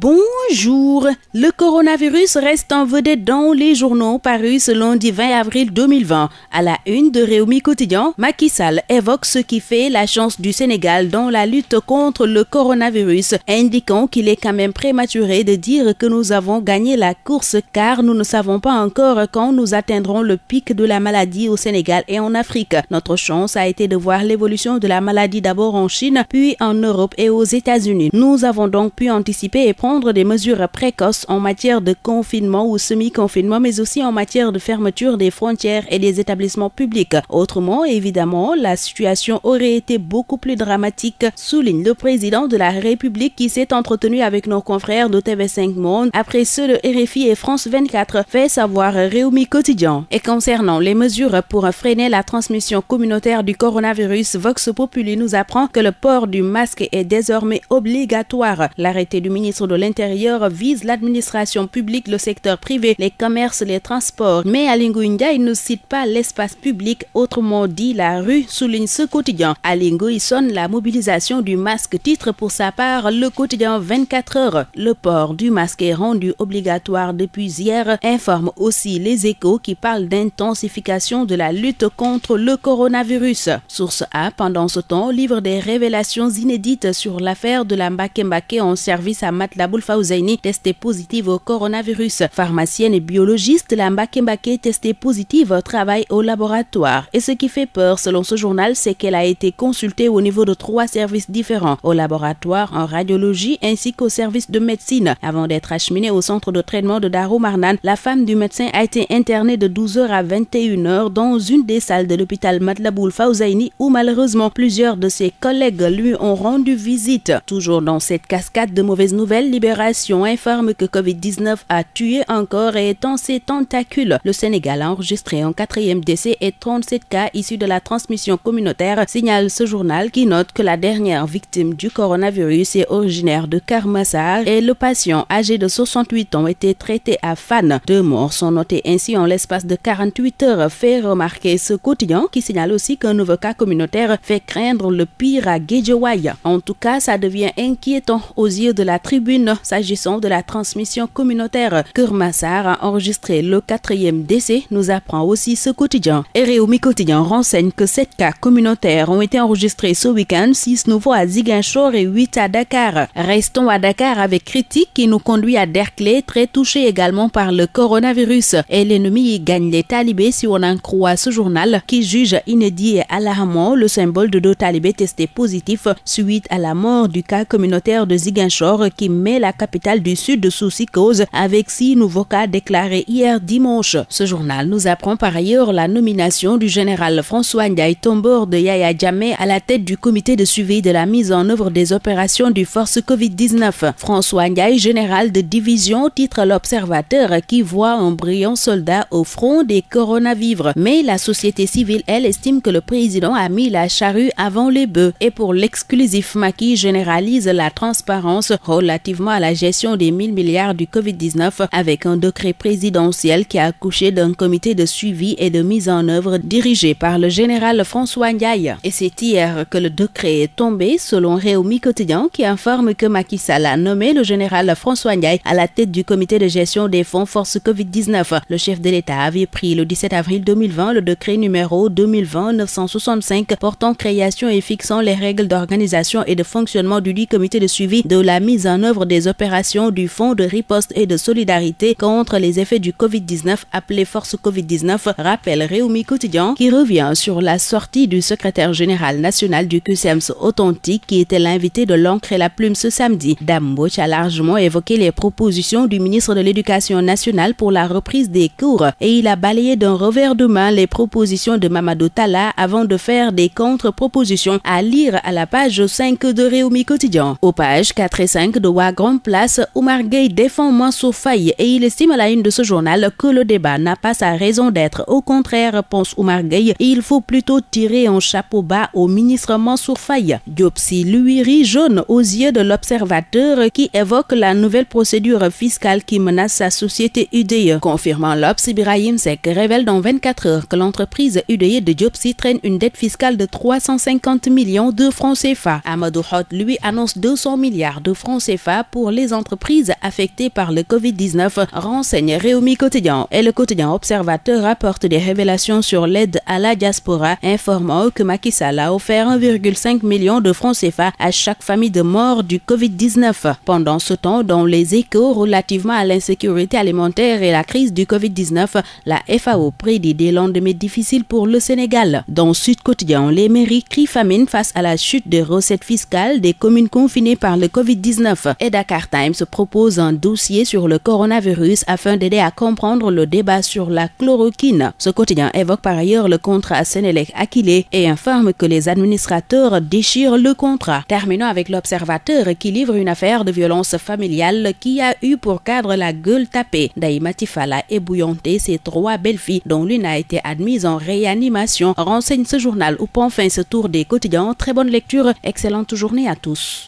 Bonjour. Le coronavirus reste en vedette dans les journaux parus ce lundi 20 avril 2020. À la une de Réumi Quotidien, Macky Sall évoque ce qui fait la chance du Sénégal dans la lutte contre le coronavirus, indiquant qu'il est quand même prématuré de dire que nous avons gagné la course car nous ne savons pas encore quand nous atteindrons le pic de la maladie au Sénégal et en Afrique. Notre chance a été de voir l'évolution de la maladie d'abord en Chine, puis en Europe et aux États-Unis. Nous avons donc pu anticiper et prendre prendre des mesures précoces en matière de confinement ou semi-confinement, mais aussi en matière de fermeture des frontières et des établissements publics. Autrement, évidemment, la situation aurait été beaucoup plus dramatique, souligne le président de la République qui s'est entretenu avec nos confrères de TV5 Monde après ceux de RFI et France 24, fait savoir Réumi Quotidien. Et concernant les mesures pour freiner la transmission communautaire du coronavirus, Vox Populi nous apprend que le port du masque est désormais obligatoire. L'arrêté du ministre de l'intérieur vise l'administration publique, le secteur privé, les commerces, les transports. Mais l'ingui, il ne cite pas l'espace public, autrement dit la rue, souligne ce quotidien. Alingo y sonne la mobilisation du masque titre pour sa part le quotidien 24 heures. Le port du masque est rendu obligatoire depuis hier, informe aussi les échos qui parlent d'intensification de la lutte contre le coronavirus. Source A, pendant ce temps, livre des révélations inédites sur l'affaire de la Mbake, en service à Matla Abul Fauzaini, testée positive au coronavirus. Pharmacienne et biologiste, la Mbake testée positive, travaille au laboratoire. Et ce qui fait peur, selon ce journal, c'est qu'elle a été consultée au niveau de trois services différents, au laboratoire, en radiologie ainsi qu'au service de médecine. Avant d'être acheminée au centre de traitement de Marnane, la femme du médecin a été internée de 12h à 21h dans une des salles de l'hôpital Matlaboul Fauzaini où malheureusement plusieurs de ses collègues lui ont rendu visite. Toujours dans cette cascade de mauvaises nouvelles, Libération informe que Covid-19 a tué encore et étend ses tentacules. Le Sénégal a enregistré un quatrième décès et 37 cas issus de la transmission communautaire, signale ce journal qui note que la dernière victime du coronavirus est originaire de Karmassar et le patient âgé de 68 ans était traité à Fan. Deux morts sont notées ainsi en l'espace de 48 heures, fait remarquer ce quotidien qui signale aussi qu'un nouveau cas communautaire fait craindre le pire à Guédiouaï. En tout cas, ça devient inquiétant aux yeux de la tribune S'agissant de la transmission communautaire, Kermassar a enregistré le quatrième décès, nous apprend aussi ce quotidien. Et Réumi Quotidien renseigne que sept cas communautaires ont été enregistrés ce week-end, six nouveaux à Ziguinchor et huit à Dakar. Restons à Dakar avec critique qui nous conduit à Derkley, très touché également par le coronavirus. Et l'ennemi gagne les talibés si on en croit ce journal qui juge inédit et alarmant le symbole de deux talibés testés positifs suite à la mort du cas communautaire de Ziguinchor qui met la capitale du sud de sous avec six nouveaux cas déclarés hier dimanche. Ce journal nous apprend par ailleurs la nomination du général François Ndiaye Tombor de Yaya Djamé à la tête du comité de suivi de la mise en œuvre des opérations du force Covid-19. François Ndiaye, général de division, titre l'observateur qui voit un brillant soldat au front des coronavirus. Mais la société civile, elle, estime que le président a mis la charrue avant les bœufs. Et pour l'exclusif, Maki généralise la transparence relativement à la gestion des 1000 milliards du Covid-19 avec un décret présidentiel qui a accouché d'un comité de suivi et de mise en œuvre dirigé par le général François Ndiaye. Et c'est hier que le décret est tombé selon Réumi Quotidien qui informe que Macky Sall a nommé le général François Ndiaye à la tête du comité de gestion des fonds force Covid-19. Le chef de l'État avait pris le 17 avril 2020 le décret numéro 2020-965 portant création et fixant les règles d'organisation et de fonctionnement du dit comité de suivi de la mise en œuvre des opérations du Fonds de riposte et de solidarité contre les effets du Covid-19 appelé Force Covid-19, rappelle Réumi Quotidien, qui revient sur la sortie du secrétaire général national du QCMS Authentique qui était l'invité de l'encre et la plume ce samedi. Damboch a largement évoqué les propositions du ministre de l'Éducation nationale pour la reprise des cours et il a balayé d'un revers de main les propositions de Mamadou Tala avant de faire des contre-propositions à lire à la page 5 de Réumi Quotidien. Aux pages 4 et 5 de grand place, Omar Gueye défend Mansour Faye et il estime à la une de ce journal que le débat n'a pas sa raison d'être. Au contraire, pense Omar Gueye, il faut plutôt tirer un chapeau bas au ministre Mansour Faye. Diopsi lui rit jaune aux yeux de l'observateur qui évoque la nouvelle procédure fiscale qui menace sa société UDE. Confirmant l'Obs, Ibrahim Sek révèle dans 24 heures que l'entreprise UDE de Diopsi traîne une dette fiscale de 350 millions de francs CFA. Amadou Hot lui annonce 200 milliards de francs CFA pour les entreprises affectées par le Covid-19, renseigne Réumi Quotidien. Et le quotidien observateur rapporte des révélations sur l'aide à la diaspora, informant que Macky Sall a offert 1,5 million de francs CFA à chaque famille de morts du Covid-19. Pendant ce temps, dans les échos relativement à l'insécurité alimentaire et la crise du Covid-19, la FAO prédit des lendemains difficiles pour le Sénégal. Dans Sud Quotidien, les mairies crient famine face à la chute des recettes fiscales des communes confinées par le Covid-19. Dakar Times propose un dossier sur le coronavirus afin d'aider à comprendre le débat sur la chloroquine. Ce quotidien évoque par ailleurs le contrat Sénélec Aquilé et informe que les administrateurs déchirent le contrat. Terminons avec l'observateur qui livre une affaire de violence familiale qui a eu pour cadre la gueule tapée. Tifala Fala ébouillanté ses trois belles filles dont l'une a été admise en réanimation. Renseigne ce journal ou prend fin ce tour des quotidiens. Très bonne lecture, excellente journée à tous.